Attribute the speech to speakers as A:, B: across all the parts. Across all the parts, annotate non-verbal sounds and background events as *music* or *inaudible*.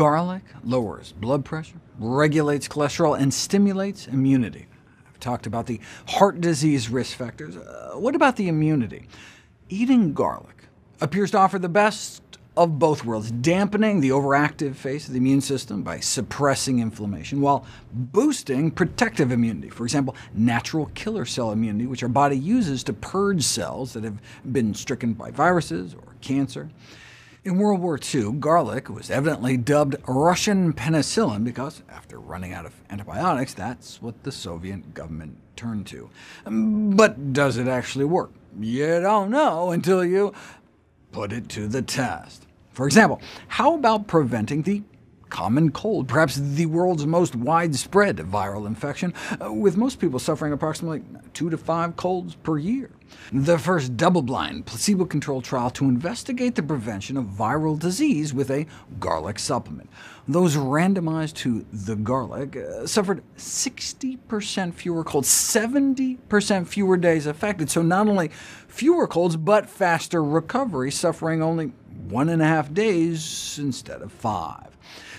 A: Garlic lowers blood pressure, regulates cholesterol, and stimulates immunity. I've talked about the heart disease risk factors. Uh, what about the immunity? Eating garlic appears to offer the best of both worlds, dampening the overactive phase of the immune system by suppressing inflammation, while boosting protective immunity, for example, natural killer cell immunity, which our body uses to purge cells that have been stricken by viruses or cancer. In World War II, garlic was evidently dubbed Russian penicillin because, after running out of antibiotics, that's what the Soviet government turned to. Um, but does it actually work? You don't know until you put it to the test. For example, how about preventing the common cold, perhaps the world's most widespread viral infection, uh, with most people suffering approximately two to five colds per year. The first double-blind, placebo-controlled trial to investigate the prevention of viral disease with a garlic supplement. Those randomized to the garlic uh, suffered 60% fewer colds, 70% fewer days affected, so not only fewer colds, but faster recovery, suffering only one and a half days instead of five.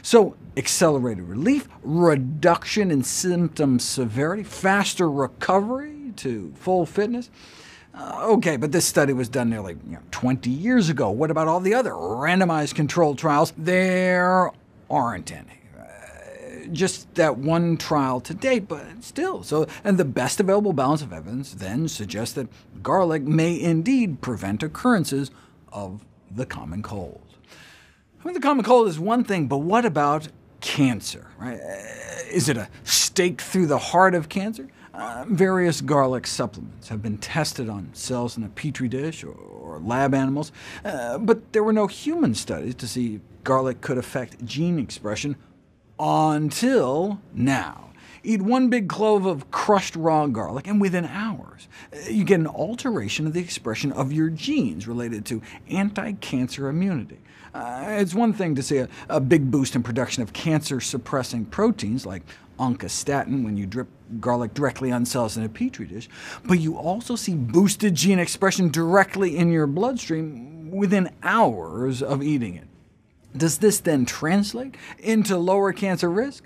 A: So accelerated relief, reduction in symptom severity, faster recovery to full fitness. Uh, OK, but this study was done nearly you know, 20 years ago. What about all the other randomized controlled trials? There aren't any. Uh, just that one trial to date, but still. So, and the best available balance of evidence then suggests that garlic may indeed prevent occurrences of the common cold. I mean, the common cold is one thing, but what about cancer? Right? Uh, is it a stake through the heart of cancer? Uh, various garlic supplements have been tested on cells in a petri dish or, or lab animals, uh, but there were no human studies to see if garlic could affect gene expression until now. Eat one big clove of crushed raw garlic, and within hours, eh, you get an alteration of the expression of your genes related to anti-cancer immunity. Uh, it's one thing to see a, a big boost in production of cancer-suppressing proteins like oncostatin when you drip garlic directly on cells in a petri dish, but you also see boosted gene expression directly in your bloodstream within hours of eating it. Does this then translate into lower cancer risk?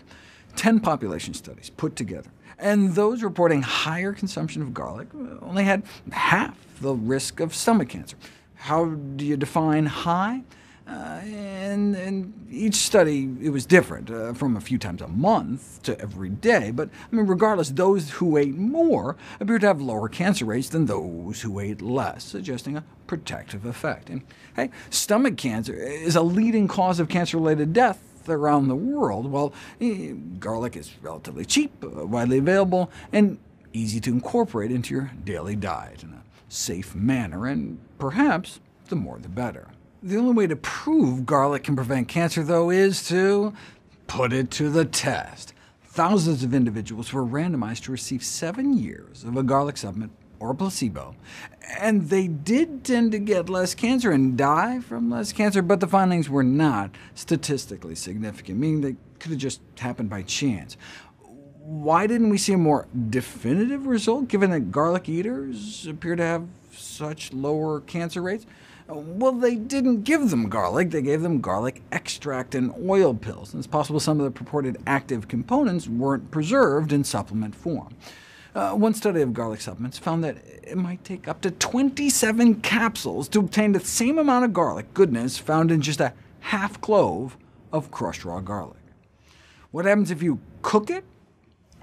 A: 10 population studies put together, and those reporting higher consumption of garlic only had half the risk of stomach cancer. How do you define high? Uh, and, and, each study, it was different, uh, from a few times a month to every day. But I mean, regardless, those who ate more appeared to have lower cancer rates than those who ate less, suggesting a protective effect. And hey, stomach cancer is a leading cause of cancer-related death around the world. Well, eh, garlic is relatively cheap, uh, widely available, and easy to incorporate into your daily diet in a safe manner, and perhaps the more the better. The only way to prove garlic can prevent cancer, though, is to put it to the test. Thousands of individuals were randomized to receive seven years of a garlic supplement or placebo. And they did tend to get less cancer and die from less cancer, but the findings were not statistically significant, meaning they could have just happened by chance. Why didn't we see a more definitive result, given that garlic eaters appear to have such lower cancer rates? Well, they didn't give them garlic, they gave them garlic extract and oil pills, and it's possible some of the purported active components weren't preserved in supplement form. Uh, one study of garlic supplements found that it might take up to 27 capsules to obtain the same amount of garlic goodness found in just a half clove of crushed raw garlic. What happens if you cook it?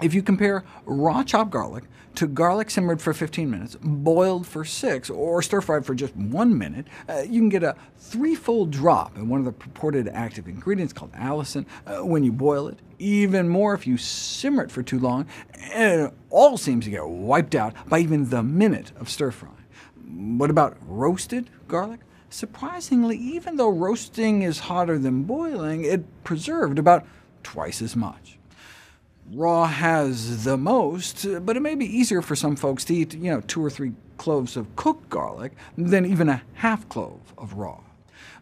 A: If you compare raw chopped garlic to garlic simmered for 15 minutes, boiled for 6, or stir-fried for just 1 minute, uh, you can get a threefold drop in one of the purported active ingredients called allicin uh, when you boil it, even more if you simmer it for too long, and it all seems to get wiped out by even the minute of stir-fry. What about roasted garlic? Surprisingly, even though roasting is hotter than boiling, it preserved about twice as much raw has the most, but it may be easier for some folks to eat you know, two or three cloves of cooked garlic than even a half clove of raw.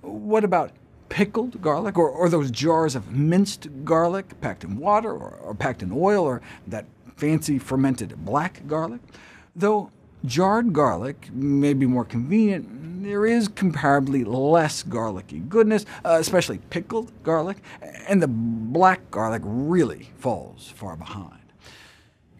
A: What about pickled garlic, or, or those jars of minced garlic packed in water, or, or packed in oil, or that fancy fermented black garlic? Though Jarred garlic may be more convenient. There is comparably less garlicky goodness, uh, especially pickled garlic, and the black garlic really falls far behind.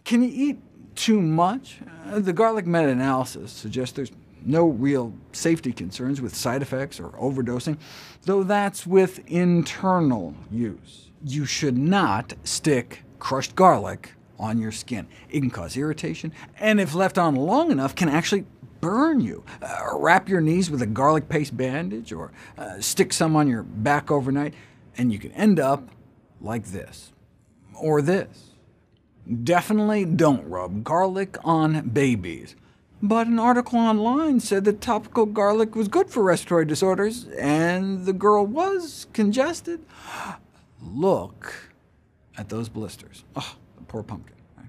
A: Can you eat too much? Uh, the garlic meta-analysis suggests there's no real safety concerns with side effects or overdosing, though that's with internal use. You should not stick crushed garlic on your skin. It can cause irritation, and if left on long enough, can actually burn you. Uh, wrap your knees with a garlic paste bandage or uh, stick some on your back overnight, and you can end up like this, or this. Definitely don't rub garlic on babies. But an article online said that topical garlic was good for respiratory disorders, and the girl was congested. Look at those blisters. Oh poor pumpkin. Right?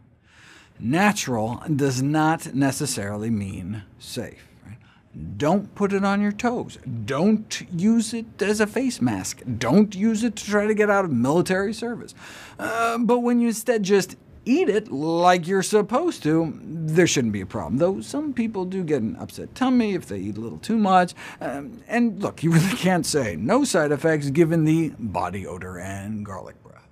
A: Natural does not necessarily mean safe. Don't put it on your toes. Don't use it as a face mask. Don't use it to try to get out of military service. Uh, but when you instead just eat it like you're supposed to, there shouldn't be a problem, though some people do get an upset tummy if they eat a little too much. Um, and look, you really *laughs* can't say no side effects given the body odor and garlic breath.